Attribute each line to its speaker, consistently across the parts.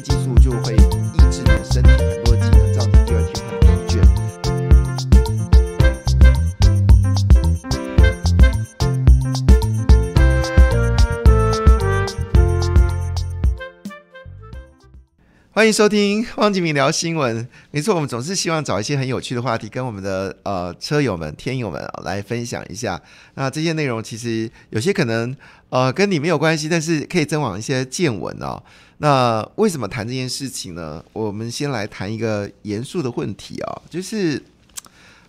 Speaker 1: 激素就会抑制你的身体很多机能，让你第二天很疲倦。欢迎收听汪吉明聊新闻。没错，我们总是希望找一些很有趣的话题，跟我们的呃车友们、天友们来分享一下。那这些内容其实有些可能呃跟你没有关系，但是可以增广一些见闻哦。那为什么谈这件事情呢？我们先来谈一个严肃的问题啊，就是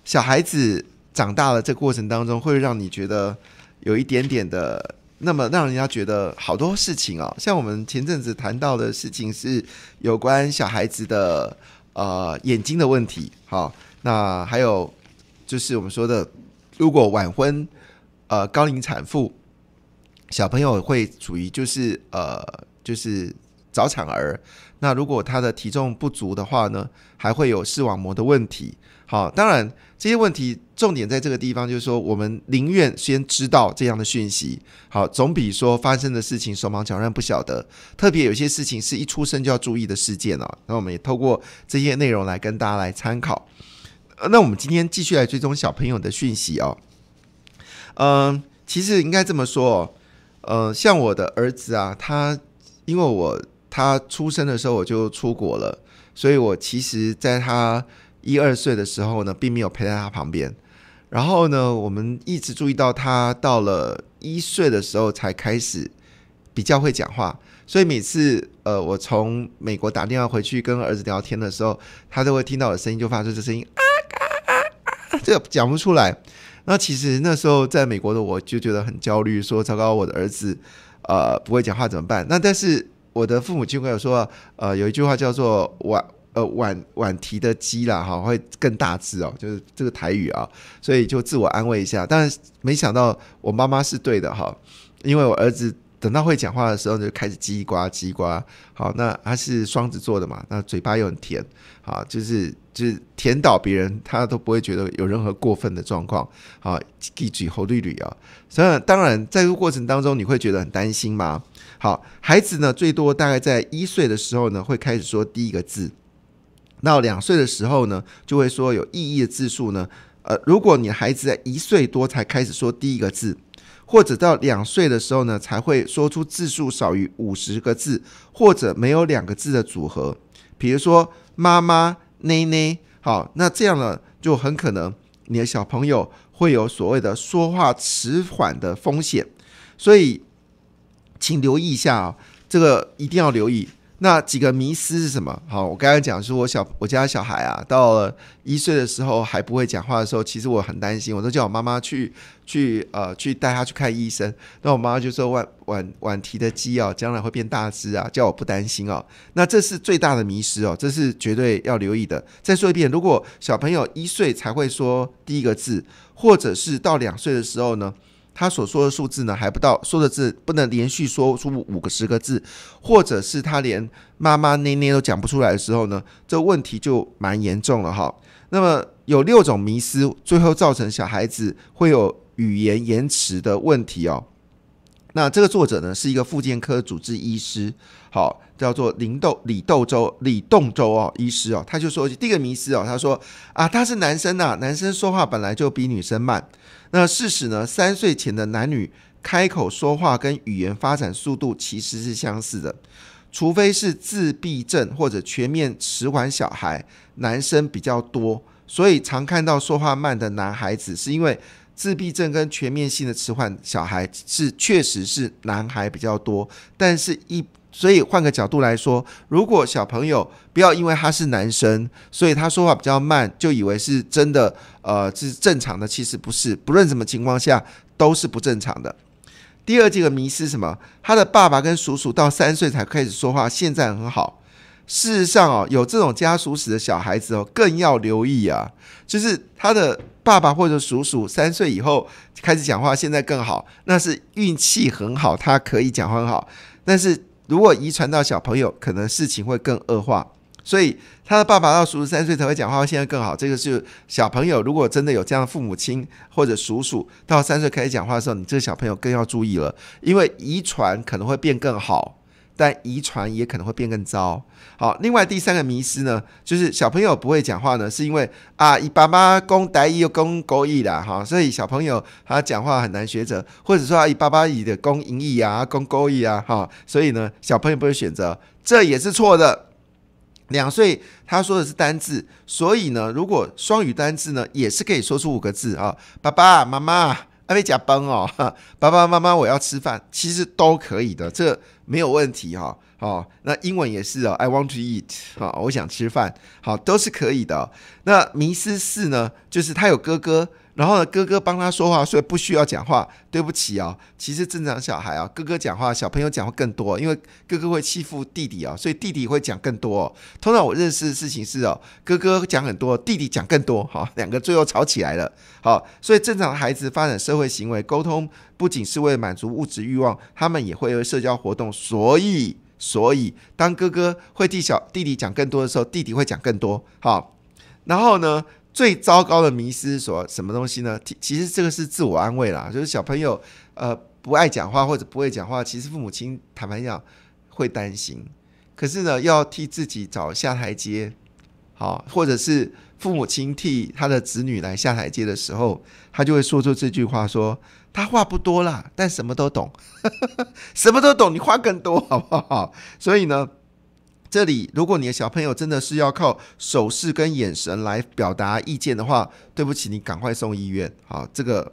Speaker 1: 小孩子长大了这过程当中，会让你觉得有一点点的，那么让人家觉得好多事情啊。像我们前阵子谈到的事情是有关小孩子的呃眼睛的问题，好，那还有就是我们说的如果晚婚呃高龄产妇，小朋友会处于就是呃就是。早产儿，那如果他的体重不足的话呢，还会有视网膜的问题。好，当然这些问题重点在这个地方，就是说我们宁愿先知道这样的讯息，好，总比说发生的事情手忙脚乱不晓得。特别有些事情是一出生就要注意的事件哦。那我们也透过这些内容来跟大家来参考。那我们今天继续来追踪小朋友的讯息哦。嗯，其实应该这么说，呃，像我的儿子啊，他因为我。他出生的时候我就出国了，所以我其实在他一二岁的时候呢，并没有陪在他旁边。然后呢，我们一直注意到他到了一岁的时候才开始比较会讲话。所以每次呃，我从美国打电话回去跟儿子聊天的时候，他都会听到我的声音，就发出这声音啊啊啊啊，这讲不出来。那其实那时候在美国的我就觉得很焦虑，说糟糕，我的儿子呃不会讲话怎么办？那但是。我的父母亲朋友说，呃，有一句话叫做“晚呃晚晚提的鸡啦哈会更大只哦”，就是这个台语啊，所以就自我安慰一下。但没想到我妈妈是对的哈，因为我儿子等到会讲话的时候就开始叽呱叽呱。好，那他是双子座的嘛，那嘴巴又很甜好，就是就是甜倒别人，他都不会觉得有任何过分的状况好，一嘴厚绿绿啊。所以当然在这个过程当中，你会觉得很担心吗？好，孩子呢，最多大概在一岁的时候呢，会开始说第一个字。到两岁的时候呢，就会说有意义的字数呢。呃，如果你孩子在一岁多才开始说第一个字，或者到两岁的时候呢，才会说出字数少于五十个字，或者没有两个字的组合，比如说“妈妈”“奶奶”，好，那这样呢，就很可能你的小朋友会有所谓的说话迟缓的风险，所以。请留意一下，这个一定要留意。那几个迷思是什么？好，我刚刚讲说我小我家小孩啊，到了一岁的时候还不会讲话的时候，其实我很担心，我都叫我妈妈去去呃去带他去看医生。那我妈妈就说：“晚晚晚提的鸡啊，将来会变大只啊，叫我不担心哦。”那这是最大的迷思哦，这是绝对要留意的。再说一遍，如果小朋友一岁才会说第一个字，或者是到两岁的时候呢？他所说的数字呢，还不到说的字不能连续说出五个、十个字，或者是他连妈妈捏捏都讲不出来的时候呢，这问题就蛮严重了哈。那么有六种迷失，最后造成小孩子会有语言延迟的问题哦。那这个作者呢，是一个附健科主治医师，好，叫做林豆李豆周李豆周哦，医师哦，他就说第一个迷失哦，他说啊，他是男生呐，男生说话本来就比女生慢。那事实呢？三岁前的男女开口说话跟语言发展速度其实是相似的，除非是自闭症或者全面迟缓小孩，男生比较多，所以常看到说话慢的男孩子，是因为自闭症跟全面性的迟缓小孩是确实是男孩比较多，但是一。所以换个角度来说，如果小朋友不要因为他是男生，所以他说话比较慢，就以为是真的，呃，是正常的，其实不是。不论什么情况下，都是不正常的。第二，这个迷是什么？他的爸爸跟叔叔到三岁才开始说话，现在很好。事实上哦，有这种家属史的小孩子哦，更要留意啊。就是他的爸爸或者叔叔三岁以后开始讲话，现在更好，那是运气很好，他可以讲话很好，但是。如果遗传到小朋友，可能事情会更恶化。所以他的爸爸到叔叔三岁才会讲话，现在更好。这个是小朋友，如果真的有这样的父母亲或者叔叔，到三岁开始讲话的时候，你这个小朋友更要注意了，因为遗传可能会变更好，但遗传也可能会变更糟。好，另外第三个迷思呢，就是小朋友不会讲话呢，是因为啊，以爸爸公大义又公狗义啦，哈，所以小朋友他讲话很难学着，或者说啊，以爸爸以的公英义啊，公狗义啊，哈，所以呢，小朋友不会选择，这也是错的。两岁他说的是单字，所以呢，如果双语单字呢，也是可以说出五个字啊，爸爸妈妈阿贝甲崩哦，爸爸妈妈我要吃饭，其实都可以的，这没有问题哈。好，那英文也是哦，I want to eat。好，我想吃饭。好，都是可以的。那迷失四呢？就是他有哥哥，然后呢，哥哥帮他说话，所以不需要讲话。对不起哦，其实正常小孩啊，哥哥讲话，小朋友讲话更多，因为哥哥会欺负弟弟哦，所以弟弟会讲更多。通常我认识的事情是哦，哥哥讲很多，弟弟讲更多。好，两个最后吵起来了。好，所以正常的孩子发展社会行为沟通，不仅是为了满足物质欲望，他们也会有社交活动，所以。所以，当哥哥会替小弟弟讲更多的时候，弟弟会讲更多。好，然后呢，最糟糕的迷失所什么东西呢？其实这个是自我安慰啦，就是小朋友呃不爱讲话或者不会讲话，其实父母亲坦白讲会担心，可是呢要替自己找下台阶，好，或者是。父母亲替他的子女来下台阶的时候，他就会说出这句话：，说他话不多啦，但什么都懂，什么都懂。你话更多好不好？所以呢，这里如果你的小朋友真的是要靠手势跟眼神来表达意见的话，对不起，你赶快送医院。好，这个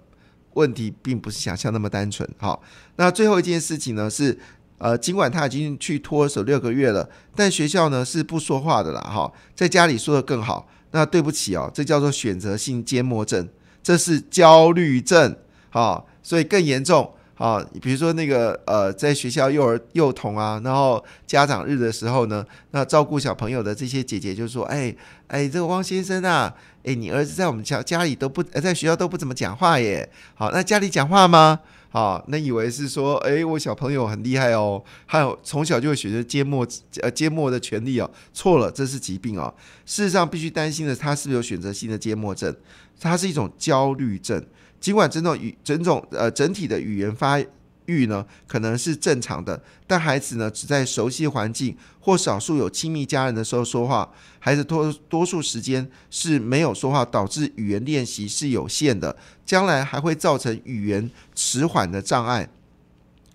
Speaker 1: 问题并不是想象那么单纯。好，那最后一件事情呢是，呃，尽管他已经去托儿所六个月了，但学校呢是不说话的啦，哈，在家里说的更好。那对不起啊，这叫做选择性缄默症，这是焦虑症啊，所以更严重。啊，比如说那个呃，在学校幼儿幼童啊，然后家长日的时候呢，那照顾小朋友的这些姐姐就说：“哎哎，这个汪先生啊，哎，你儿子在我们家家里都不，在学校都不怎么讲话耶。好，那家里讲话吗？好，那以为是说，哎，我小朋友很厉害哦，还有从小就会选择缄默，呃，缄默的权利哦。错了，这是疾病哦。事实上，必须担心的，他是有选择性的缄默症，它是一种焦虑症。”尽管整种语整种呃整体的语言发育呢可能是正常的，但孩子呢只在熟悉环境或少数有亲密家人的时候说话，孩子多多数时间是没有说话，导致语言练习是有限的，将来还会造成语言迟缓的障碍。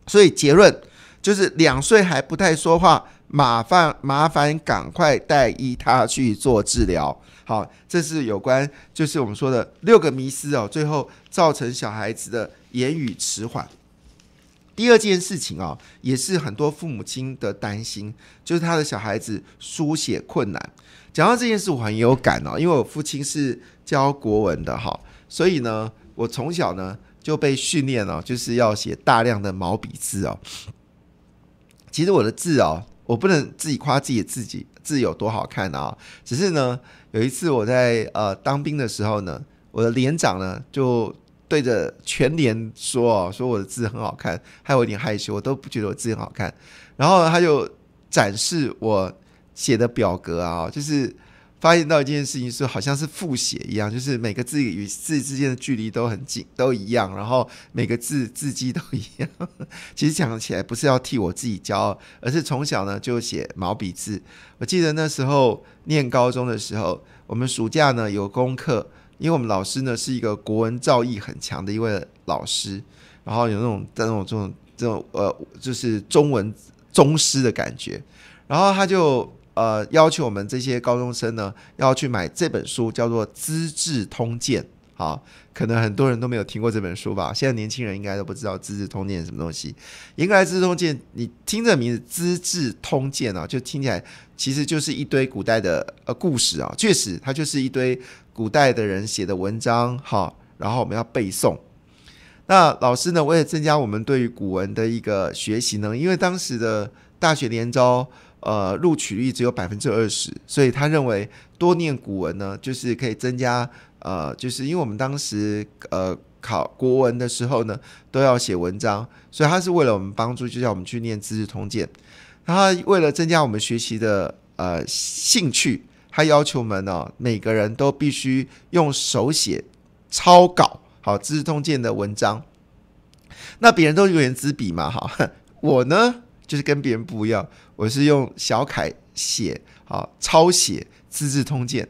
Speaker 1: 所以结论就是两岁还不太说话，麻烦麻烦赶快带一他去做治疗。好，这是有关，就是我们说的六个迷思哦，最后造成小孩子的言语迟缓。第二件事情啊，也是很多父母亲的担心，就是他的小孩子书写困难。讲到这件事，我很有感哦，因为我父亲是教国文的哈，所以呢，我从小呢就被训练哦，就是要写大量的毛笔字哦。其实我的字哦，我不能自己夸自己自己。字有多好看啊！只是呢，有一次我在呃当兵的时候呢，我的连长呢就对着全连说：“说我的字很好看。”还有点害羞，我都不觉得我字很好看。然后他就展示我写的表格啊，就是。发现到一件事情，是好像是复写一样，就是每个字与字之间的距离都很近，都一样，然后每个字字迹都一样。其实讲起来，不是要替我自己骄傲，而是从小呢就写毛笔字。我记得那时候念高中的时候，我们暑假呢有功课，因为我们老师呢是一个国文造诣很强的一位老师，然后有那种在那种这种这种呃，就是中文宗师的感觉，然后他就。呃，要求我们这些高中生呢，要去买这本书，叫做《资治通鉴》。好，可能很多人都没有听过这本书吧。现在年轻人应该都不知道《资治通鉴》什么东西。《应来资治通鉴》，你听这名字，《资治通鉴》啊，就听起来，其实就是一堆古代的呃故事啊。确实，它就是一堆古代的人写的文章。哈，然后我们要背诵。那老师呢，为了增加我们对于古文的一个学习呢，因为当时的大学联招。呃，录取率只有百分之二十，所以他认为多念古文呢，就是可以增加呃，就是因为我们当时呃考国文的时候呢，都要写文章，所以他是为了我们帮助，就叫我们去念《资治通鉴》，他为了增加我们学习的呃兴趣，他要求们呢，每个人都必须用手写抄稿好《资治通鉴》的文章，那别人都有言之笔嘛，哈，我呢？就是跟别人不一样，我是用小楷写，啊，抄写《资治通鉴》。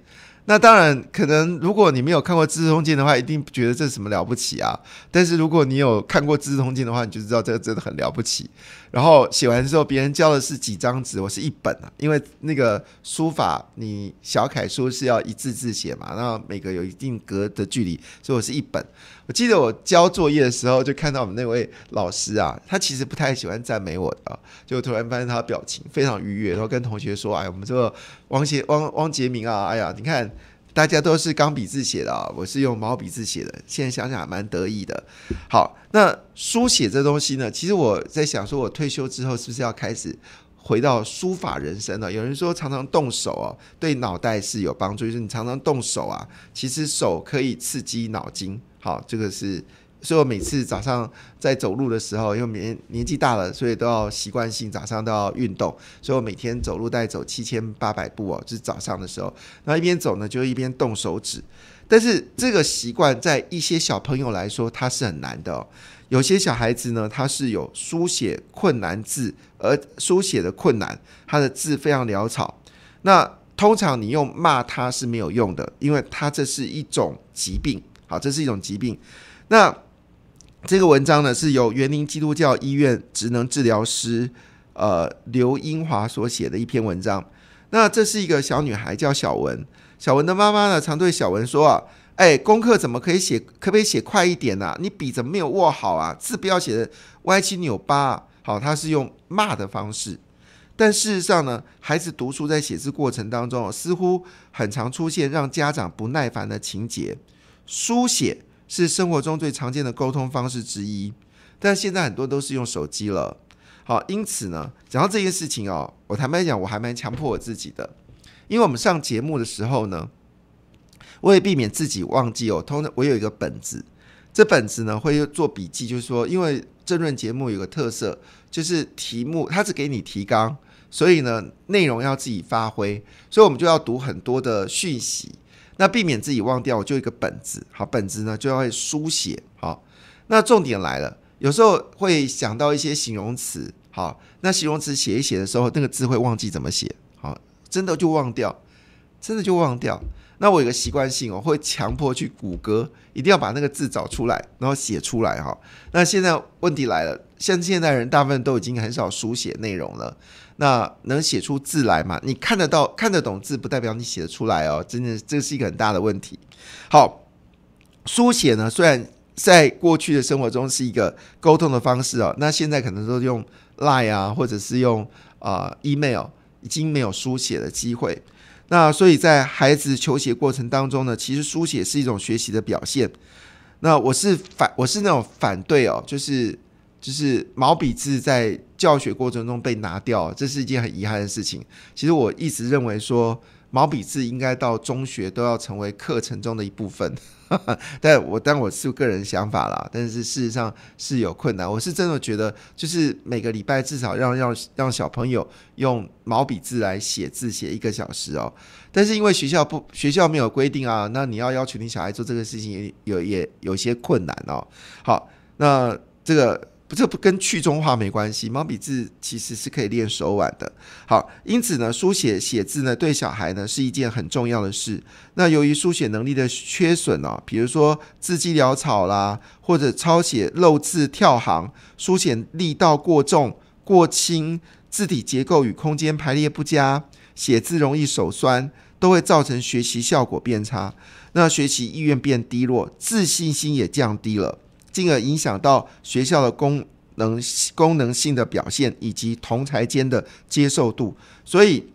Speaker 1: 那当然，可能如果你没有看过《资治通鉴》的话，一定觉得这什么了不起啊。但是如果你有看过《资治通鉴》的话，你就知道这个真的很了不起。然后写完之后，别人交的是几张纸，我是一本啊，因为那个书法，你小楷书是要一字字写嘛，那每个有一定格的距离，所以我是一本。记得我交作业的时候，就看到我们那位老师啊，他其实不太喜欢赞美我的，就突然发现他的表情非常愉悦，然后跟同学说：“哎，我们这个王杰、王王杰明啊，哎呀，你看大家都是钢笔字写的，啊，我是用毛笔字写的。”现在想想还蛮得意的。好，那书写这东西呢，其实我在想，说我退休之后是不是要开始回到书法人生了？有人说，常常动手哦，对脑袋是有帮助，就是你常常动手啊，其实手可以刺激脑筋。好，这个是，所以我每次早上在走路的时候，因为年年纪大了，所以都要习惯性早上都要运动，所以我每天走路带走七千八百步哦，就是早上的时候，然后一边走呢，就一边动手指，但是这个习惯在一些小朋友来说，它是很难的。哦。有些小孩子呢，他是有书写困难字，而书写的困难，他的字非常潦草。那通常你用骂他是没有用的，因为他这是一种疾病。好，这是一种疾病。那这个文章呢，是由园林基督教医院职能治疗师呃刘英华所写的一篇文章。那这是一个小女孩叫小文，小文的妈妈呢，常对小文说啊：“哎，功课怎么可以写？可不可以写快一点呢？你笔怎么没有握好啊？字不要写的歪七扭八。”好，她是用骂的方式。但事实上呢，孩子读书在写字过程当中，似乎很常出现让家长不耐烦的情节。书写是生活中最常见的沟通方式之一，但现在很多都是用手机了。好，因此呢，讲到这件事情哦，我坦白讲，我还蛮强迫我自己的，因为我们上节目的时候呢，为避免自己忘记哦，通常我有一个本子，这本子呢会做笔记，就是说，因为正论节目有个特色，就是题目它是给你提纲，所以呢内容要自己发挥，所以我们就要读很多的讯息。那避免自己忘掉，我就一个本子。好，本子呢就要会书写。好，那重点来了，有时候会想到一些形容词。好，那形容词写一写的时候，那个字会忘记怎么写。好，真的就忘掉，真的就忘掉。那我有个习惯性，我会强迫去谷歌，一定要把那个字找出来，然后写出来。哈，那现在问题来了，像现代人大部分都已经很少书写内容了。那能写出字来吗？你看得到、看得懂字，不代表你写得出来哦。真的，这是一个很大的问题。好，书写呢，虽然在过去的生活中是一个沟通的方式哦，那现在可能都用 Line 啊，或者是用啊 email，已经没有书写的机会。那所以在孩子求写过程当中呢，其实书写是一种学习的表现。那我是反，我是那种反对哦，就是。就是毛笔字在教学过程中被拿掉，这是一件很遗憾的事情。其实我一直认为说毛笔字应该到中学都要成为课程中的一部分，但我但我是个人想法啦。但是事实上是有困难，我是真的觉得，就是每个礼拜至少让让让小朋友用毛笔字来写字写一个小时哦。但是因为学校不学校没有规定啊，那你要要求你小孩做这个事情，也有也有些困难哦。好，那这个。不是不跟去中化没关系，毛笔字其实是可以练手腕的。好，因此呢，书写写字呢，对小孩呢是一件很重要的事。那由于书写能力的缺损呢，比如说字迹潦草啦，或者抄写漏字跳行，书写力道过重、过轻，字体结构与空间排列不佳，写字容易手酸，都会造成学习效果变差，那学习意愿变低落，自信心也降低了。进而影响到学校的功能、功能性的表现以及同才间的接受度。所以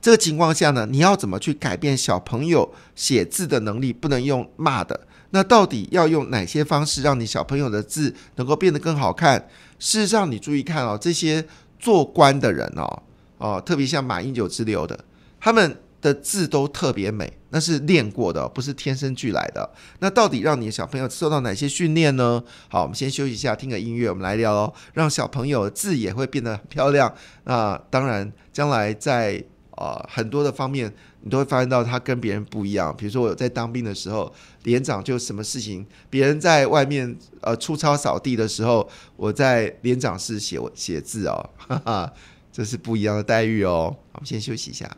Speaker 1: 这个情况下呢，你要怎么去改变小朋友写字的能力？不能用骂的。那到底要用哪些方式，让你小朋友的字能够变得更好看？事实上，你注意看哦，这些做官的人哦，哦，特别像马英九之流的，他们。的字都特别美，那是练过的，不是天生俱来的。那到底让你的小朋友受到哪些训练呢？好，我们先休息一下，听个音乐，我们来聊喽。让小朋友字也会变得很漂亮。那当然，将来在呃很多的方面，你都会发现到他跟别人不一样。比如说，我在当兵的时候，连长就什么事情，别人在外面呃粗操扫地的时候，我在连长室写写字哦，哈哈，这是不一样的待遇哦。我们先休息一下。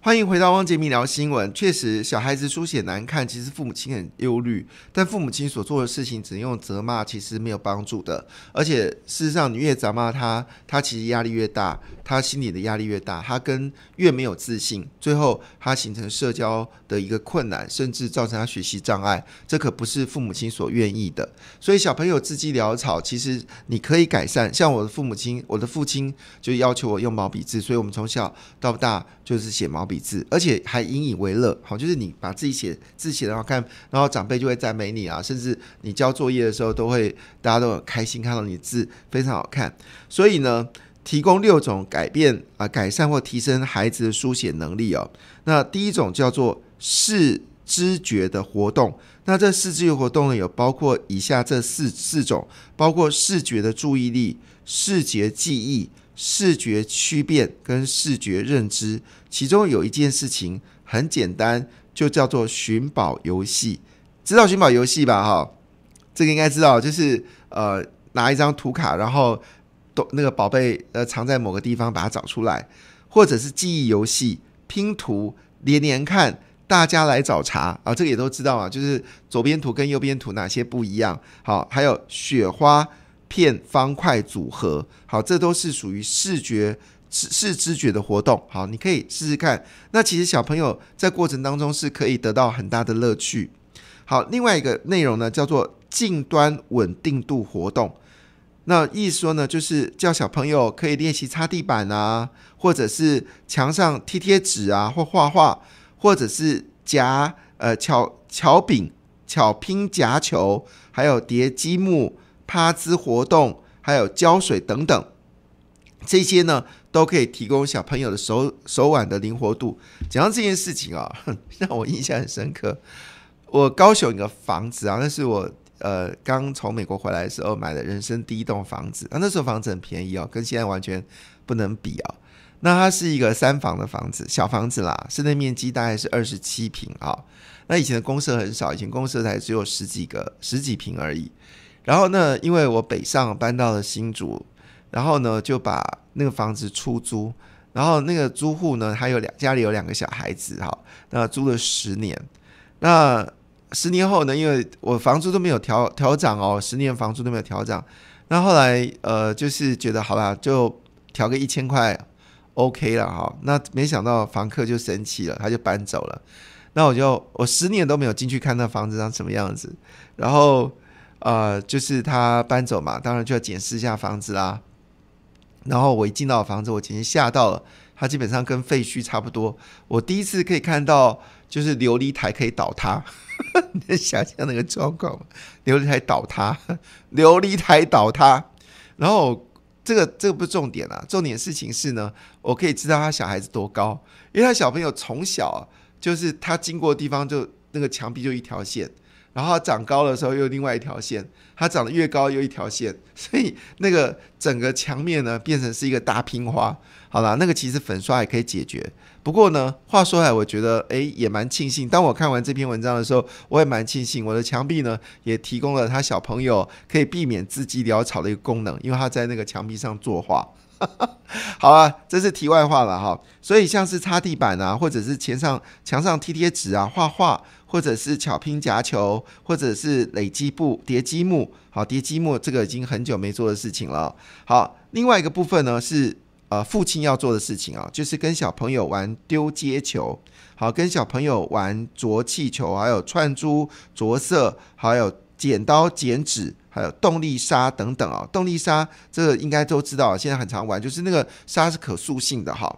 Speaker 1: 欢迎回到汪杰明聊新闻。确实，小孩子书写难看，其实父母亲很忧虑。但父母亲所做的事情，只用责骂，其实没有帮助的。而且事实上，你越责骂他，他其实压力越大，他心里的压力越大，他跟越没有自信。最后，他形成社交的一个困难，甚至造成他学习障碍。这可不是父母亲所愿意的。所以，小朋友字迹潦草，其实你可以改善。像我的父母亲，我的父亲就要求我用毛笔字，所以我们从小到大。就是写毛笔字，而且还引以为乐。好，就是你把自己写字写的好看，然后长辈就会赞美你啊，甚至你交作业的时候，都会大家都很开心看到你字非常好看。所以呢，提供六种改变啊，改善或提升孩子的书写能力哦。那第一种叫做视知觉的活动。那这四知觉活动呢，有包括以下这四四种，包括视觉的注意力、视觉记忆。视觉区辨跟视觉认知，其中有一件事情很简单，就叫做寻宝游戏。知道寻宝游戏吧？哈，这个应该知道，就是呃，拿一张图卡，然后都那个宝贝呃藏在某个地方，把它找出来，或者是记忆游戏、拼图、连连看，大家来找茬啊，这个也都知道啊，就是左边图跟右边图哪些不一样。好，还有雪花。片方块组合，好，这都是属于视觉视知觉的活动。好，你可以试试看。那其实小朋友在过程当中是可以得到很大的乐趣。好，另外一个内容呢，叫做近端稳定度活动。那意思说呢，就是叫小朋友可以练习擦地板啊，或者是墙上贴贴纸啊，或画画，或者是夹呃巧巧饼巧拼夹球，还有叠积木。趴姿活动，还有浇水等等，这些呢都可以提供小朋友的手手腕的灵活度。讲到这件事情啊，让我印象很深刻。我高雄一个房子啊，那是我呃刚从美国回来的时候买的人生第一栋房子。那那时候房子很便宜哦，跟现在完全不能比哦。那它是一个三房的房子，小房子啦，室内面积大概是二十七平啊。那以前的公社很少，以前公社才只有十几个十几平而已。然后呢，因为我北上搬到了新竹，然后呢就把那个房子出租。然后那个租户呢，他有两家里有两个小孩子哈。那租了十年，那十年后呢，因为我房租都没有调调涨哦，十年房租都没有调涨。那后来呃，就是觉得好吧，就调个一千块，OK 了哈。那没想到房客就生气了，他就搬走了。那我就我十年都没有进去看那房子长什么样子，然后。呃，就是他搬走嘛，当然就要检视一下房子啦。然后我一进到房子，我简直吓到了。他基本上跟废墟差不多。我第一次可以看到，就是琉璃台可以倒塌，你想象那个状况，琉璃台倒塌，琉璃台倒塌。然后这个这个不是重点啊，重点事情是呢，我可以知道他小孩子多高，因为他小朋友从小就是他经过的地方就那个墙壁就一条线。然后长高的时候又另外一条线，它长得越高又一条线，所以那个整个墙面呢变成是一个大拼花。好啦，那个其实粉刷也可以解决。不过呢，话说来，我觉得诶也蛮庆幸。当我看完这篇文章的时候，我也蛮庆幸我的墙壁呢也提供了他小朋友可以避免字迹潦草的一个功能，因为他在那个墙壁上作画。好啊，这是题外话了哈。所以像是擦地板啊，或者是墙上墙上贴贴纸啊，画画。或者是巧拼夹球，或者是累积布叠积木，好叠积木，这个已经很久没做的事情了。好，另外一个部分呢是呃父亲要做的事情啊，就是跟小朋友玩丢接球，好跟小朋友玩啄气球，还有串珠着色，还有剪刀剪纸，还有动力沙等等啊。动力沙这个应该都知道，现在很常玩，就是那个沙是可塑性的哈。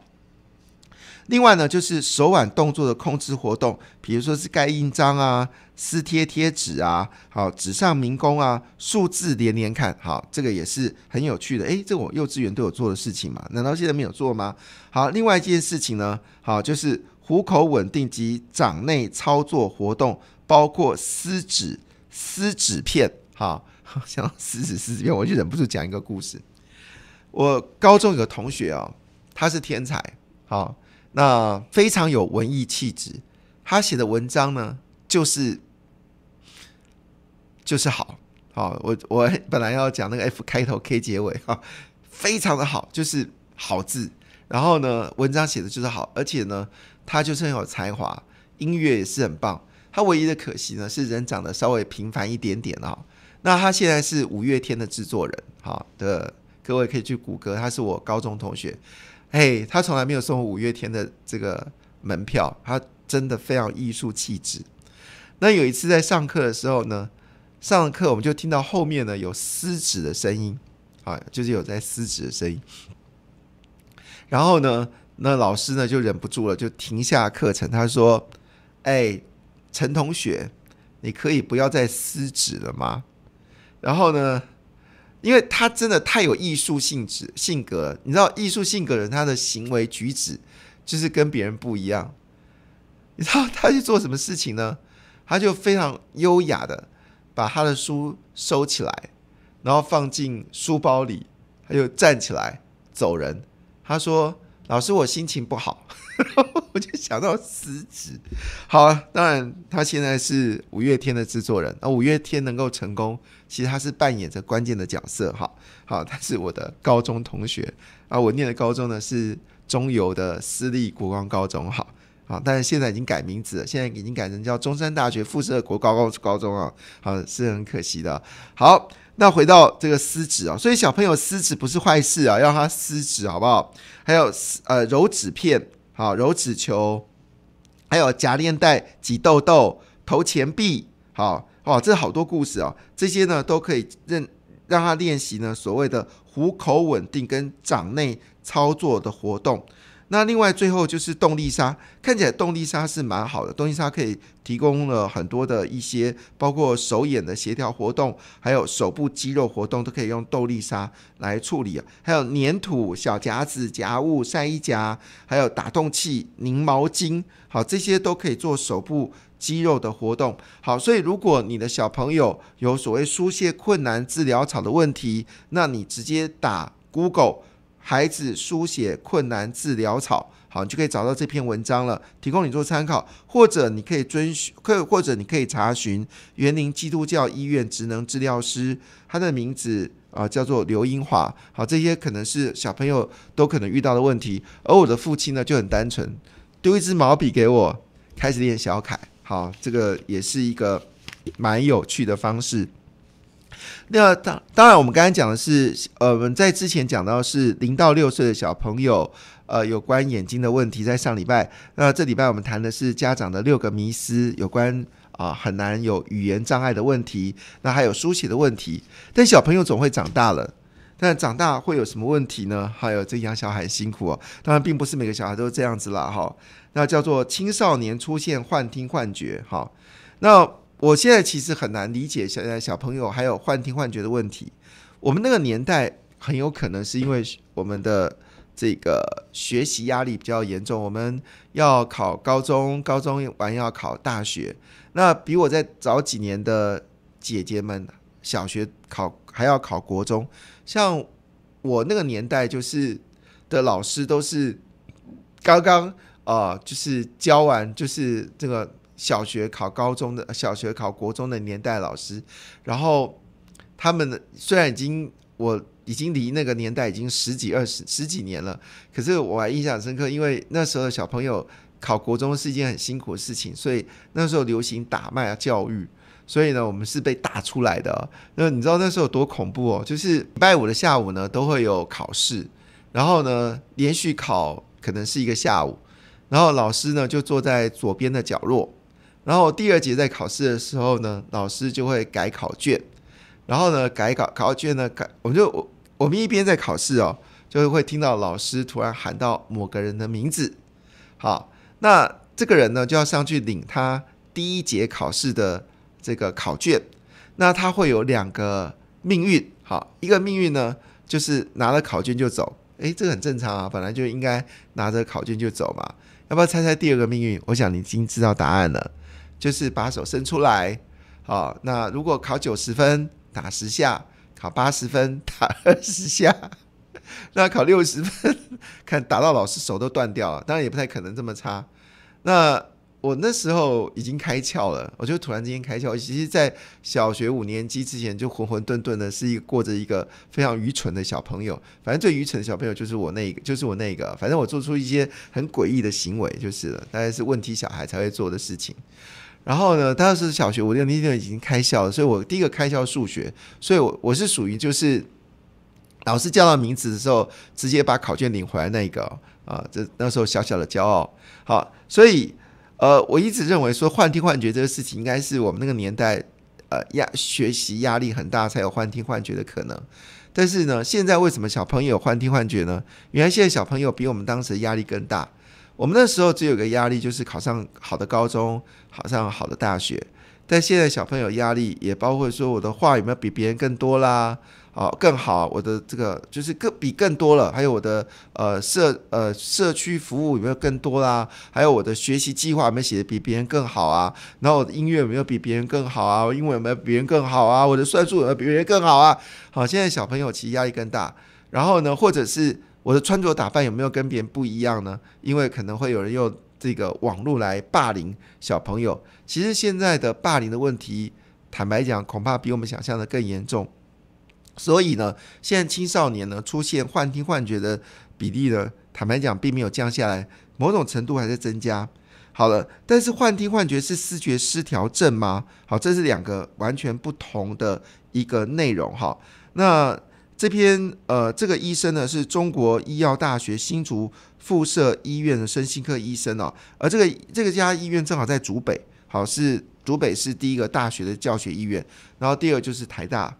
Speaker 1: 另外呢，就是手腕动作的控制活动，比如说是盖印章啊、撕贴贴纸啊、好纸上民工啊、数字连连看，好，这个也是很有趣的。诶，这我幼稚园都有做的事情嘛？难道现在没有做吗？好，另外一件事情呢，好，就是虎口稳定及掌内操作活动，包括撕纸、撕纸片。好，想撕纸撕纸片，我就忍不住讲一个故事。我高中有个同学哦，他是天才，好。那非常有文艺气质，他写的文章呢，就是就是好，好，我我本来要讲那个 F 开头 K 结尾哈，非常的好，就是好字，然后呢，文章写的就是好，而且呢，他就是很有才华，音乐也是很棒，他唯一的可惜呢是人长得稍微平凡一点点啊，那他现在是五月天的制作人，好的，各位可以去谷歌，他是我高中同学。哎，他从来没有送过五月天的这个门票，他真的非常艺术气质。那有一次在上课的时候呢，上课我们就听到后面呢有撕纸的声音，啊，就是有在撕纸的声音。然后呢，那老师呢就忍不住了，就停下课程，他说：“哎，陈同学，你可以不要再撕纸了吗？”然后呢？因为他真的太有艺术性质性格，你知道艺术性格人他的行为举止就是跟别人不一样。你知道他去做什么事情呢？他就非常优雅的把他的书收起来，然后放进书包里，他就站起来走人。他说。老师，我心情不好，我就想到辞职。好，当然他现在是五月天的制作人，那五月天能够成功，其实他是扮演着关键的角色。哈，好，他是我的高中同学，啊，我念的高中呢是中游的私立国光高中。好，啊，但是现在已经改名字了，现在已经改成叫中山大学附设国高高高中啊，好是很可惜的。好。那回到这个撕纸啊，所以小朋友撕纸不是坏事啊，让他撕纸好不好？还有呃揉纸片，好揉纸球，还有夹链带、挤痘痘、投钱币，好哦，这好多故事啊，这些呢都可以认让他练习呢所谓的虎口稳定跟掌内操作的活动。那另外最后就是动力砂，看起来动力砂是蛮好的，动力砂可以提供了很多的一些，包括手眼的协调活动，还有手部肌肉活动都可以用动力砂来处理啊，还有粘土、小夹子、夹物、晒衣夹，还有打洞器、拧毛巾，好，这些都可以做手部肌肉的活动。好，所以如果你的小朋友有所谓疏写困难、治疗草的问题，那你直接打 Google。孩子书写困难字潦草，好，你就可以找到这篇文章了，提供你做参考。或者你可以遵，循，可或者你可以查询园林基督教医院职能治疗师，他的名字啊叫做刘英华。好，这些可能是小朋友都可能遇到的问题。而我的父亲呢就很单纯，丢一支毛笔给我，开始练小楷。好，这个也是一个蛮有趣的方式。那当当然，我们刚刚讲的是，我们在之前讲到是零到六岁的小朋友，呃，有关眼睛的问题，在上礼拜。那这礼拜我们谈的是家长的六个迷思，有关啊很难有语言障碍的问题，那还有书写的问题。但小朋友总会长大了，但长大会有什么问题呢？还有这养小孩辛苦哦，当然并不是每个小孩都是这样子啦，哈。那叫做青少年出现幻听幻觉，哈，那。我现在其实很难理解现在小朋友还有幻听幻觉的问题。我们那个年代很有可能是因为我们的这个学习压力比较严重，我们要考高中，高中完要考大学。那比我在早几年的姐姐们，小学考还要考国中。像我那个年代，就是的老师都是刚刚啊，就是教完就是这个。小学考高中的小学考国中的年代老师，然后他们的虽然已经我已经离那个年代已经十几二十十几年了，可是我还印象深刻，因为那时候小朋友考国中是一件很辛苦的事情，所以那时候流行打骂教育，所以呢我们是被打出来的。那你知道那时候有多恐怖哦？就是礼拜五的下午呢都会有考试，然后呢连续考可能是一个下午，然后老师呢就坐在左边的角落。然后第二节在考试的时候呢，老师就会改考卷，然后呢改考考卷呢改，我们就我我们一边在考试哦，就会听到老师突然喊到某个人的名字，好，那这个人呢就要上去领他第一节考试的这个考卷，那他会有两个命运，好，一个命运呢就是拿了考卷就走，诶，这个很正常啊，本来就应该拿着考卷就走嘛，要不要猜猜第二个命运？我想你已经知道答案了。就是把手伸出来，好，那如果考九十分打十下，考八十分打二十下，那考六十分，看打到老师手都断掉了，当然也不太可能这么差。那我那时候已经开窍了，我就突然之间开窍。其实在小学五年级之前就浑浑沌沌的，是一个过着一个非常愚蠢的小朋友。反正最愚蠢的小朋友就是我那个，就是我那个，反正我做出一些很诡异的行为就是了，大概是问题小孩才会做的事情。然后呢，当时小学五六年级已经开校了，所以我第一个开校数学，所以我我是属于就是老师叫到名字的时候，直接把考卷领回来那一个啊，这那时候小小的骄傲。好，所以呃，我一直认为说幻听幻觉这个事情，应该是我们那个年代呃压学习压力很大才有幻听幻觉的可能。但是呢，现在为什么小朋友幻听幻觉呢？原来现在小朋友比我们当时压力更大。我们那时候只有个压力，就是考上好的高中，考上好的大学。但现在小朋友压力也包括说，我的话有没有比别人更多啦？啊，更好，我的这个就是更比更多了。还有我的呃社呃社区服务有没有更多啦？还有我的学习计划有没有写的比别人更好啊？然后我的音乐有没有比别人更好啊？我英文有没有比别人更好啊？我的算术有没比别人更好啊？好，现在小朋友其实压力更大。然后呢，或者是。我的穿着打扮有没有跟别人不一样呢？因为可能会有人用这个网络来霸凌小朋友。其实现在的霸凌的问题，坦白讲，恐怕比我们想象的更严重。所以呢，现在青少年呢出现幻听幻觉的比例的，坦白讲，并没有降下来，某种程度还在增加。好了，但是幻听幻觉是视觉失调症吗？好，这是两个完全不同的一个内容哈。那。这篇呃，这个医生呢是中国医药大学新竹附设医院的身心科医生哦，而这个这个家医院正好在竹北，好是竹北是第一个大学的教学医院，然后第二就是台大。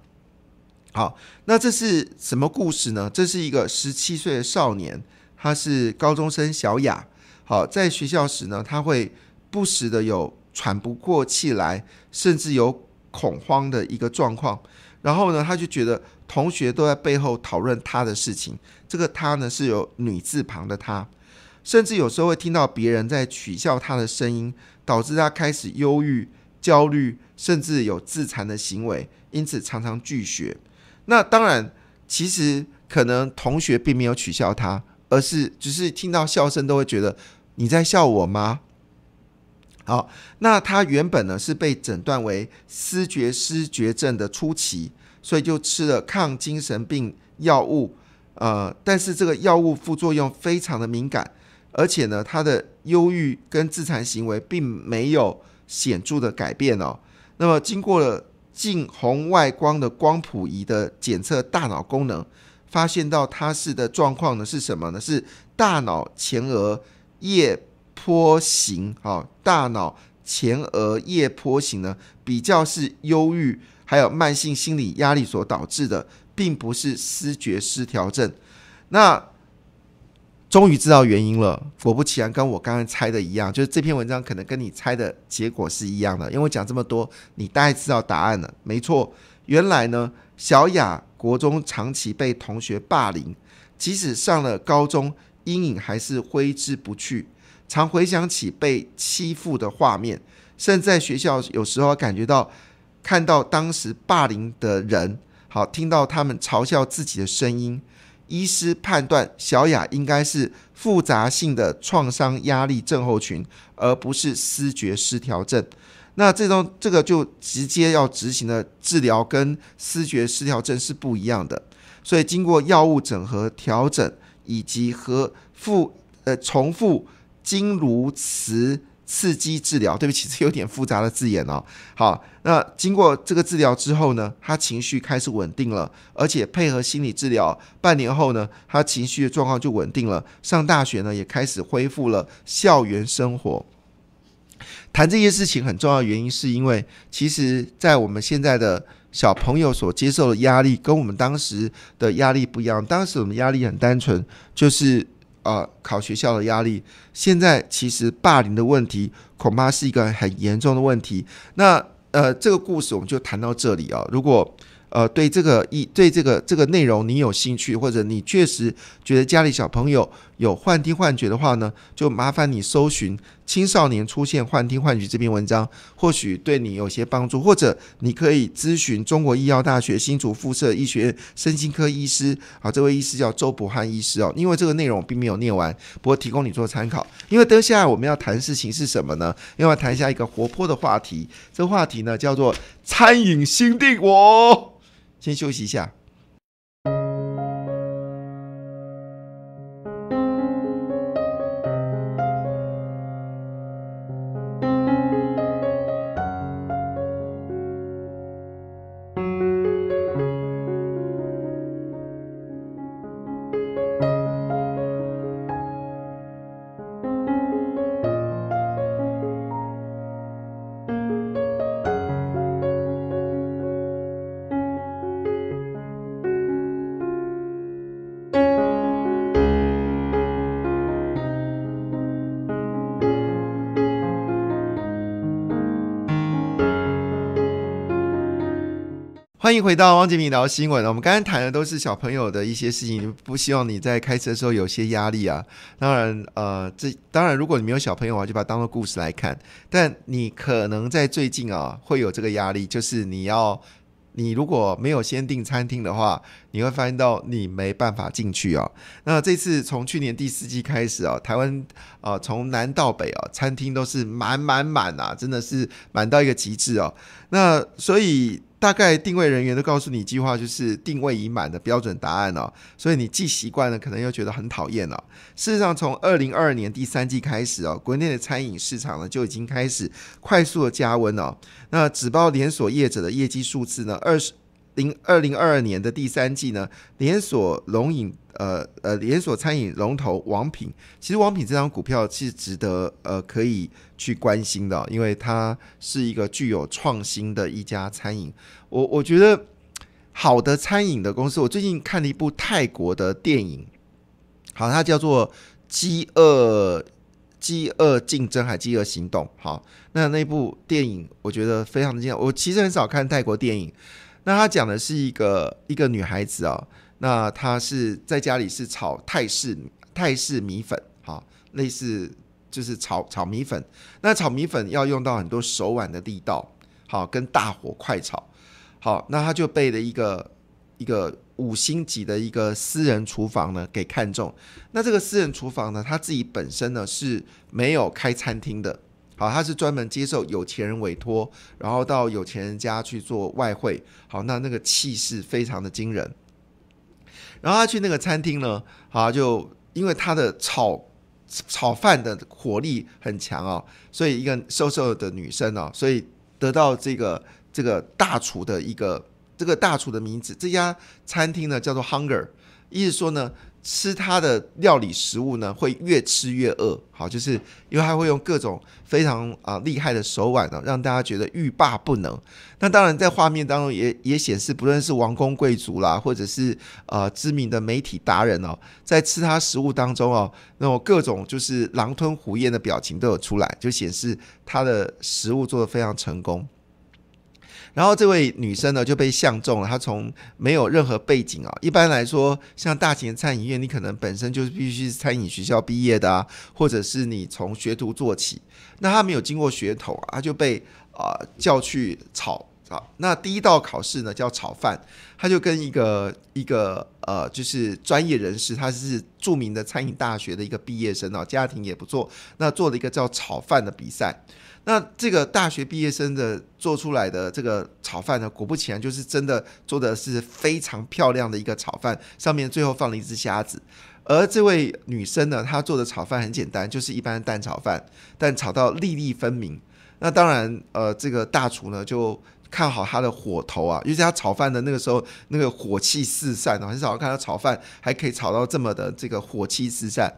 Speaker 1: 好，那这是什么故事呢？这是一个十七岁的少年，他是高中生小雅。好，在学校时呢，他会不时的有喘不过气来，甚至有恐慌的一个状况，然后呢，他就觉得。同学都在背后讨论他的事情，这个“他”呢是有女字旁的“他”，甚至有时候会听到别人在取笑他的声音，导致他开始忧郁、焦虑，甚至有自残的行为，因此常常拒学。那当然，其实可能同学并没有取笑他，而是只是听到笑声都会觉得你在笑我吗？好，那他原本呢是被诊断为思觉失觉症的初期。所以就吃了抗精神病药物，呃，但是这个药物副作用非常的敏感，而且呢，他的忧郁跟自残行为并没有显著的改变哦。那么经过了近红外光的光谱仪的检测，大脑功能发现到他是的状况呢是什么呢？是大脑前额叶坡型哦，大脑前额叶坡型呢比较是忧郁。还有慢性心理压力所导致的，并不是失觉失调症。那终于知道原因了，果不其然，跟我刚刚猜的一样，就是这篇文章可能跟你猜的结果是一样的。因为讲这么多，你大概知道答案了。没错，原来呢，小雅国中长期被同学霸凌，即使上了高中，阴影还是挥之不去，常回想起被欺负的画面，甚至在学校有时候感觉到。看到当时霸凌的人，好听到他们嘲笑自己的声音，医师判断小雅应该是复杂性的创伤压力症候群，而不是思觉失调症。那这种这个就直接要执行的治疗跟思觉失调症是不一样的，所以经过药物整合调整以及和复呃重复经颅磁刺激治疗，对不起，这有点复杂的字眼哦，好。那经过这个治疗之后呢，他情绪开始稳定了，而且配合心理治疗，半年后呢，他情绪的状况就稳定了，上大学呢也开始恢复了校园生活。谈这些事情很重要的原因，是因为其实，在我们现在的小朋友所接受的压力，跟我们当时的压力不一样。当时我们压力很单纯，就是呃考学校的压力。现在其实霸凌的问题，恐怕是一个很严重的问题。那呃，这个故事我们就谈到这里啊。如果呃对这个一对这个这个内容你有兴趣，或者你确实觉得家里小朋友有幻听幻觉的话呢，就麻烦你搜寻。青少年出现幻听幻觉这篇文章或许对你有些帮助，或者你可以咨询中国医药大学新竹附设医学院神经科医师，啊，这位医师叫周博汉医师哦。因为这个内容并没有念完，不过提供你做参考。因为等下我们要谈事情是什么呢？另外谈一下一个活泼的话题，这个话题呢叫做餐饮心定。我先休息一下。回到汪杰明聊新闻，我们刚刚谈的都是小朋友的一些事情，不希望你在开车的时候有些压力啊。当然，呃，这当然，如果你没有小朋友啊，就把它当做故事来看。但你可能在最近啊，会有这个压力，就是你要，你如果没有先订餐厅的话，你会发现到你没办法进去啊。那这次从去年第四季开始啊，台湾啊，从南到北啊，餐厅都是满满满啊，真的是满到一个极致哦。那所以。大概定位人员都告诉你，计划就是定位已满的标准答案哦，所以你既习惯了，可能又觉得很讨厌了。事实上，从二零二二年第三季开始哦，国内的餐饮市场呢就已经开始快速的加温哦。那只报连锁业者的业绩数字呢，二十。零二零二二年的第三季呢，连锁龙影呃呃，连锁餐饮龙头王品，其实王品这张股票是值得呃可以去关心的，因为它是一个具有创新的一家餐饮。我我觉得好的餐饮的公司，我最近看了一部泰国的电影，好，它叫做《饥饿饥饿竞争》还《饥饿行动》。好，那那部电影我觉得非常精彩。我其实很少看泰国电影。那他讲的是一个一个女孩子啊，那她是在家里是炒泰式泰式米粉，哈，类似就是炒炒米粉。那炒米粉要用到很多手腕的力道，好，跟大火快炒。好，那她就被了一个一个五星级的一个私人厨房呢给看中。那这个私人厨房呢，他自己本身呢是没有开餐厅的。好，他是专门接受有钱人委托，然后到有钱人家去做外汇。好，那那个气势非常的惊人。然后他去那个餐厅呢，啊，就因为他的炒炒饭的火力很强哦，所以一个瘦瘦的女生哦，所以得到这个这个大厨的一个这个大厨的名字，这家餐厅呢叫做 Hunger，意思说呢。吃它的料理食物呢，会越吃越饿。好，就是因为他会用各种非常啊厉害的手腕呢，让大家觉得欲罢不能。那当然，在画面当中也也显示，不论是王公贵族啦，或者是呃知名的媒体达人哦，在吃它食物当中哦，那种各种就是狼吞虎咽的表情都有出来，就显示它的食物做的非常成功。然后这位女生呢就被相中了。她从没有任何背景啊。一般来说，像大型的餐饮业，你可能本身就是必须是餐饮学校毕业的啊，或者是你从学徒做起。那她没有经过学头啊，她就被啊叫去炒啊。那第一道考试呢叫炒饭。她就跟一个一个呃，就是专业人士，她是著名的餐饮大学的一个毕业生啊，家庭也不错。那做了一个叫炒饭的比赛。那这个大学毕业生的做出来的这个炒饭呢，果不其然就是真的做的是非常漂亮的一个炒饭，上面最后放了一只虾子。而这位女生呢，她做的炒饭很简单，就是一般的蛋炒饭，但炒到粒粒分明。那当然，呃，这个大厨呢就看好她的火头啊，因为她炒饭的那个时候那个火气四散，很少看到炒饭还可以炒到这么的这个火气四散。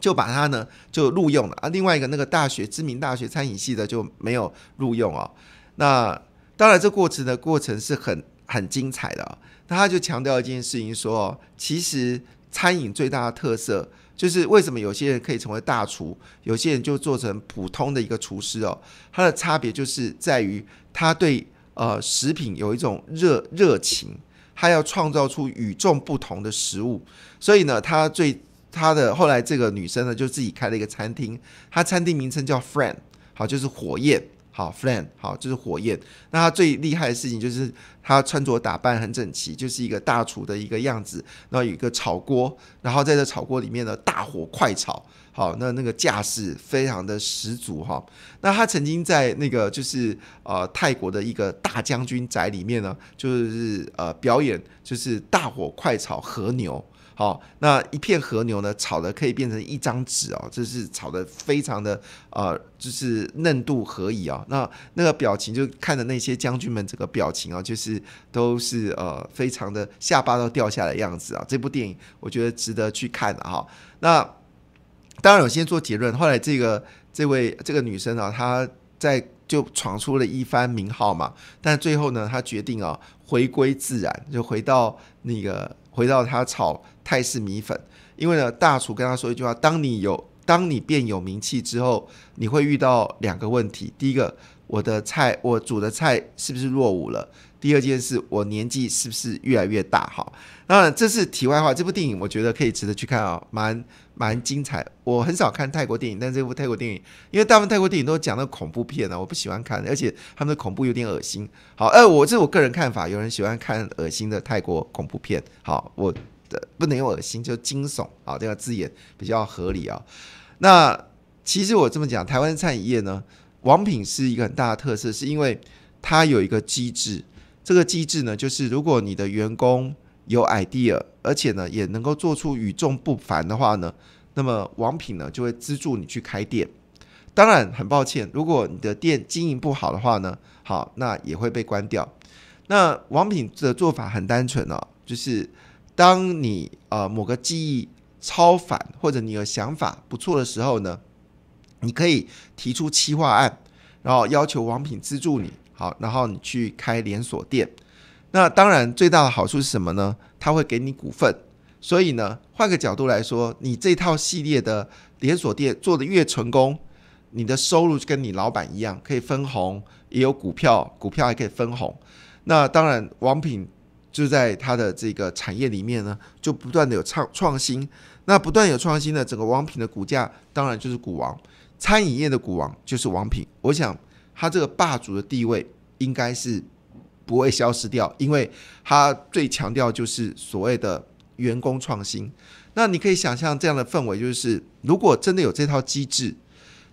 Speaker 1: 就把他呢就录用了啊，另外一个那个大学知名大学餐饮系的就没有录用哦。那当然这过程的过程是很很精彩的。那他就强调一件事情，说其实餐饮最大的特色就是为什么有些人可以成为大厨，有些人就做成普通的一个厨师哦，它的差别就是在于他对呃食品有一种热热情，他要创造出与众不同的食物，所以呢他最。他的后来这个女生呢，就自己开了一个餐厅。她餐厅名称叫 f i a n d 好，就是火焰，好 f i a n d 好，就是火焰。那她最厉害的事情就是她穿着打扮很整齐，就是一个大厨的一个样子。然后有一个炒锅，然后在这炒锅里面呢大火快炒。好，那那个架势非常的十足哈。那他曾经在那个就是呃泰国的一个大将军宅里面呢，就是呃表演，就是大火快炒和牛。好，那一片和牛呢，炒的可以变成一张纸哦，这是炒的非常的呃，就是嫩度何以啊？那那个表情就看着那些将军们这个表情啊，就是都是呃非常的下巴都掉下来的样子啊。这部电影我觉得值得去看的哈。那当然有些做结论，后来这个这位这个女生啊，她在就闯出了一番名号嘛，但最后呢，她决定啊回归自然，就回到那个回到她炒。泰式米粉，因为呢，大厨跟他说一句话：，当你有，当你变有名气之后，你会遇到两个问题。第一个，我的菜，我煮的菜是不是落伍了？第二件事，我年纪是不是越来越大？哈，那这是题外话。这部电影我觉得可以值得去看啊，蛮蛮精彩。我很少看泰国电影，但这部泰国电影，因为大部分泰国电影都讲的恐怖片啊，我不喜欢看，而且他们的恐怖有点恶心。好，呃，我是我个人看法，有人喜欢看恶心的泰国恐怖片。好，我。不能用恶心，就惊悚啊，这个字眼比较合理啊。那其实我这么讲，台湾餐饮业呢，王品是一个很大的特色，是因为它有一个机制。这个机制呢，就是如果你的员工有 idea，而且呢也能够做出与众不凡的话呢，那么王品呢就会资助你去开店。当然很抱歉，如果你的店经营不好的话呢，好那也会被关掉。那王品的做法很单纯哦，就是。当你呃某个记忆超凡，或者你有想法不错的时候呢，你可以提出企划案，然后要求王品资助你，好，然后你去开连锁店。那当然最大的好处是什么呢？他会给你股份。所以呢，换个角度来说，你这套系列的连锁店做的越成功，你的收入就跟你老板一样可以分红，也有股票，股票还可以分红。那当然，王品。就在它的这个产业里面呢，就不断的有创创新，那不断有创新的整个王品的股价，当然就是股王，餐饮业的股王就是王品。我想，它这个霸主的地位应该是不会消失掉，因为它最强调就是所谓的员工创新。那你可以想象这样的氛围，就是如果真的有这套机制，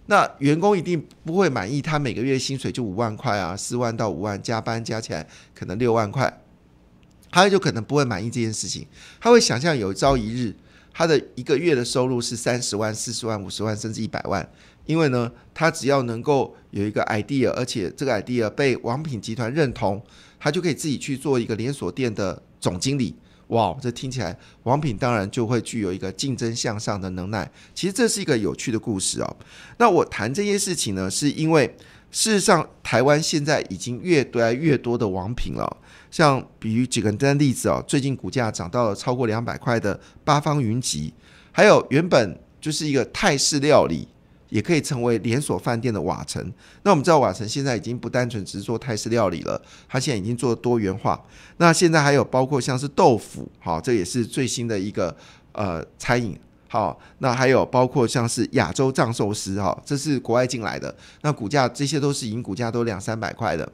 Speaker 1: 那员工一定不会满意，他每个月薪水就五万块啊，四万到五万，加班加起来可能六万块。他就可能不会满意这件事情，他会想象有朝一日，他的一个月的收入是三十万、四十万、五十万，甚至一百万，因为呢，他只要能够有一个 idea，而且这个 idea 被王品集团认同，他就可以自己去做一个连锁店的总经理。哇，这听起来王品当然就会具有一个竞争向上的能耐。其实这是一个有趣的故事哦。那我谈这些事情呢，是因为事实上台湾现在已经越来越多的王品了。像，比如举个简单的例子哦，最近股价涨到了超过两百块的八方云集，还有原本就是一个泰式料理，也可以成为连锁饭店的瓦城。那我们知道瓦城现在已经不单纯只是做泰式料理了，它现在已经做多元化。那现在还有包括像是豆腐，好，这也是最新的一个呃餐饮，好，那还有包括像是亚洲藏寿司哈，这是国外进来的，那股价这些都是盈股价都两三百块的。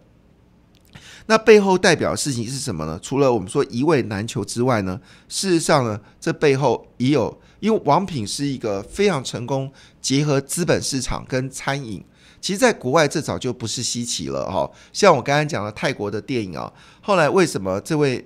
Speaker 1: 那背后代表的事情是什么呢？除了我们说一味难求之外呢，事实上呢，这背后也有，因为王品是一个非常成功结合资本市场跟餐饮，其实，在国外这早就不是稀奇了哈。像我刚才讲的泰国的电影啊，后来为什么这位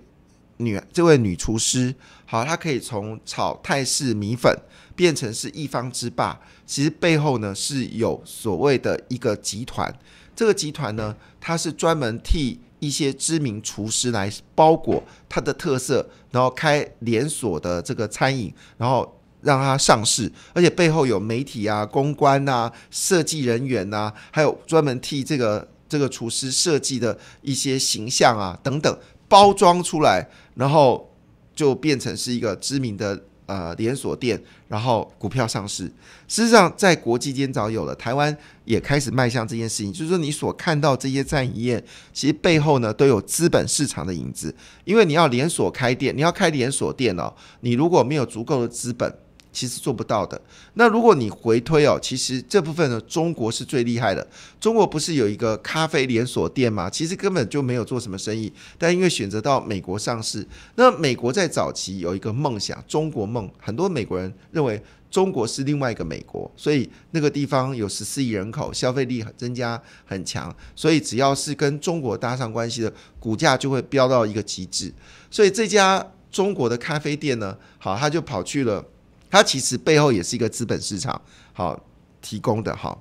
Speaker 1: 女这位女厨师好，她可以从炒泰式米粉变成是一方之霸？其实背后呢是有所谓的一个集团，这个集团呢，它是专门替。一些知名厨师来包裹它的特色，然后开连锁的这个餐饮，然后让它上市，而且背后有媒体啊、公关啊、设计人员啊，还有专门替这个这个厨师设计的一些形象啊等等包装出来，然后就变成是一个知名的。呃，连锁店，然后股票上市。事实上，在国际间早有了，台湾也开始迈向这件事情。就是说，你所看到这些战役，其实背后呢都有资本市场的影子。因为你要连锁开店，你要开连锁店哦，你如果没有足够的资本。其实做不到的。那如果你回推哦，其实这部分呢，中国是最厉害的。中国不是有一个咖啡连锁店吗？其实根本就没有做什么生意，但因为选择到美国上市。那美国在早期有一个梦想，中国梦。很多美国人认为中国是另外一个美国，所以那个地方有十四亿人口，消费力增加很强。所以只要是跟中国搭上关系的，股价就会飙到一个极致。所以这家中国的咖啡店呢，好，他就跑去了。它其实背后也是一个资本市场好提供的哈，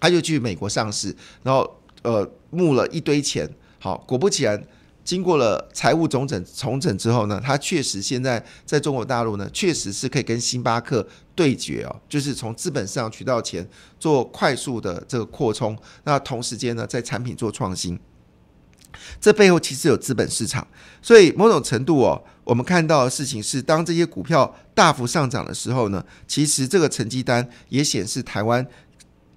Speaker 1: 他就去美国上市，然后呃募了一堆钱，好果不其然，经过了财务重整重整之后呢，它确实现在在中国大陆呢，确实是可以跟星巴克对决哦，就是从资本市场渠道钱做快速的这个扩充，那同时间呢，在产品做创新，这背后其实有资本市场，所以某种程度哦。我们看到的事情是，当这些股票大幅上涨的时候呢，其实这个成绩单也显示台湾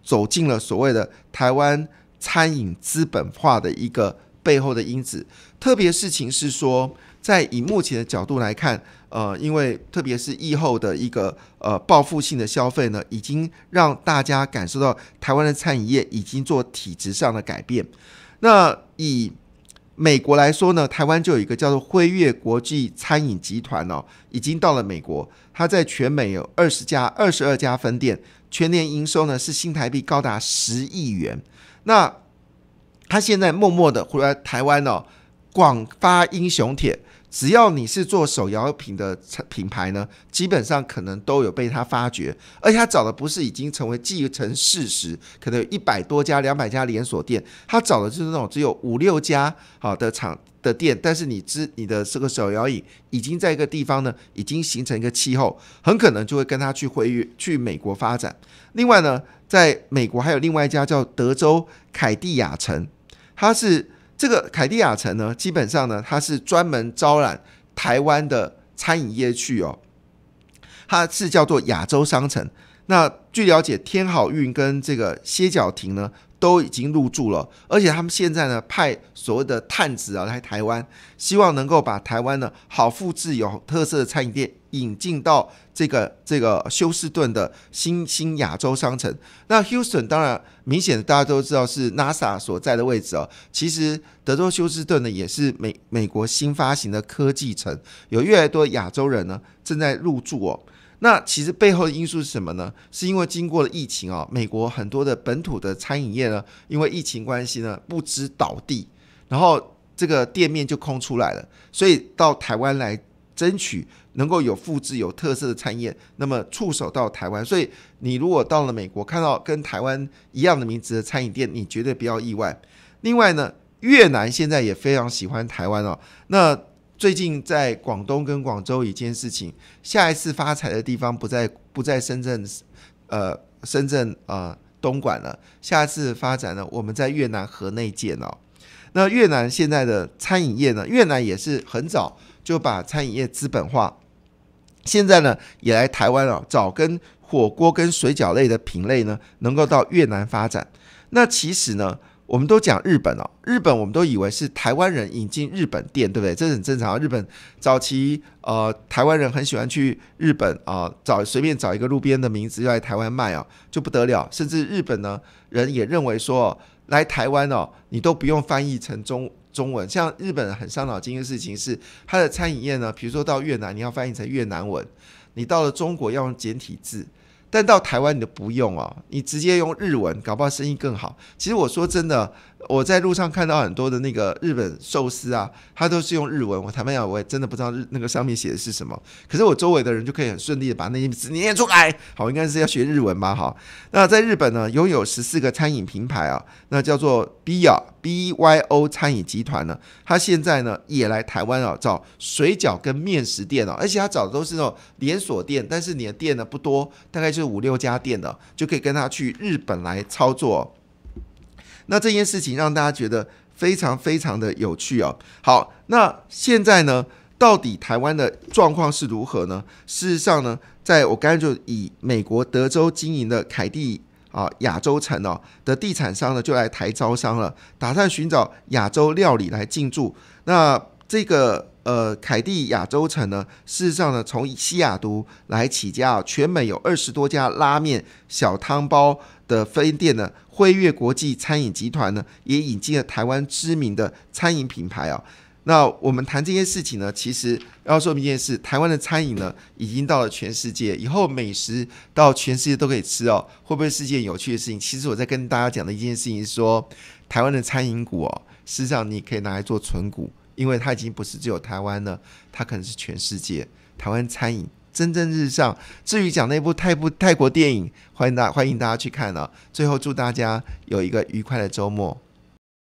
Speaker 1: 走进了所谓的台湾餐饮资本化的一个背后的因子。特别事情是说，在以目前的角度来看，呃，因为特别是疫后的一个呃报复性的消费呢，已经让大家感受到台湾的餐饮业已经做体质上的改变。那以美国来说呢，台湾就有一个叫做辉月国际餐饮集团哦，已经到了美国，他在全美有二十家、二十二家分店，全年营收呢是新台币高达十亿元。那他现在默默的回来台湾哦，广发英雄帖。只要你是做手摇品的品牌呢，基本上可能都有被他发掘，而且他找的不是已经成为既成事实，可能有一百多家、两百家连锁店，他找的就是那种只有五六家好的厂的店。但是你知你的这个手摇饮已经在一个地方呢，已经形成一个气候，很可能就会跟他去回去美国发展。另外呢，在美国还有另外一家叫德州凯蒂亚城，它是。这个凯蒂亚城呢，基本上呢，它是专门招揽台湾的餐饮业去哦，它是叫做亚洲商城。那据了解，天好运跟这个歇脚亭呢，都已经入住了，而且他们现在呢，派所谓的探子啊来台湾，希望能够把台湾呢好复制有特色的餐饮店。引进到这个这个休斯顿的新新亚洲商城。那 Houston 当然，明显的大家都知道是 NASA 所在的位置哦。其实德州休斯顿呢，也是美美国新发行的科技城，有越来越多亚洲人呢正在入住哦。那其实背后的因素是什么呢？是因为经过了疫情哦，美国很多的本土的餐饮业呢，因为疫情关系呢，不知倒地，然后这个店面就空出来了，所以到台湾来。争取能够有复制有特色的餐饮，那么触手到台湾。所以你如果到了美国，看到跟台湾一样的名字的餐饮店，你绝对不要意外。另外呢，越南现在也非常喜欢台湾哦。那最近在广东跟广州一件事情，下一次发财的地方不在不在深圳，呃，深圳呃，东莞了。下一次发展呢，我们在越南河内见哦。那越南现在的餐饮业呢，越南也是很早。就把餐饮业资本化，现在呢也来台湾啊，找跟火锅跟水饺类的品类呢，能够到越南发展。那其实呢，我们都讲日本哦，日本我们都以为是台湾人引进日本店，对不对？这很正常。日本早期呃，台湾人很喜欢去日本啊，找随便找一个路边的名字要来台湾卖啊，就不得了。甚至日本呢人也认为说，来台湾哦，你都不用翻译成中。中文像日本很伤脑筋的事情是，他的餐饮业呢，比如说到越南，你要翻译成越南文，你到了中国要用简体字，但到台湾你都不用啊，你直接用日文，搞不好生意更好。其实我说真的。我在路上看到很多的那个日本寿司啊，它都是用日文。我坦白讲，我也真的不知道日那个上面写的是什么。可是我周围的人就可以很顺利的把那些字念出来。好，应该是要学日文吧？哈。那在日本呢，拥有十四个餐饮品牌啊，那叫做 b y o B Y O 餐饮集团呢。他现在呢也来台湾啊找水饺跟面食店啊，而且他找的都是那种连锁店，但是你的店呢不多，大概就五六家店的，就可以跟他去日本来操作。那这件事情让大家觉得非常非常的有趣哦。好，那现在呢，到底台湾的状况是如何呢？事实上呢，在我刚才就以美国德州经营的凯蒂啊亚洲城哦的地产商呢，就来台招商了，打算寻找亚洲料理来进驻。那这个呃凯蒂亚洲城呢，事实上呢，从西雅图来起家啊，全美有二十多家拉面小汤包的分店呢。辉悦国际餐饮集团呢，也引进了台湾知名的餐饮品牌啊。那我们谈这些事情呢，其实要说明一件事，台湾的餐饮呢，已经到了全世界，以后美食到全世界都可以吃哦，会不会是件有趣的事情？其实我在跟大家讲的一件事情是说，台湾的餐饮股哦，事实上你可以拿来做存股，因为它已经不是只有台湾了，它可能是全世界台湾餐饮。蒸蒸日上。至于讲那部泰部泰国电影，欢迎大欢迎大家去看哦。最后祝大家有一个愉快的周末。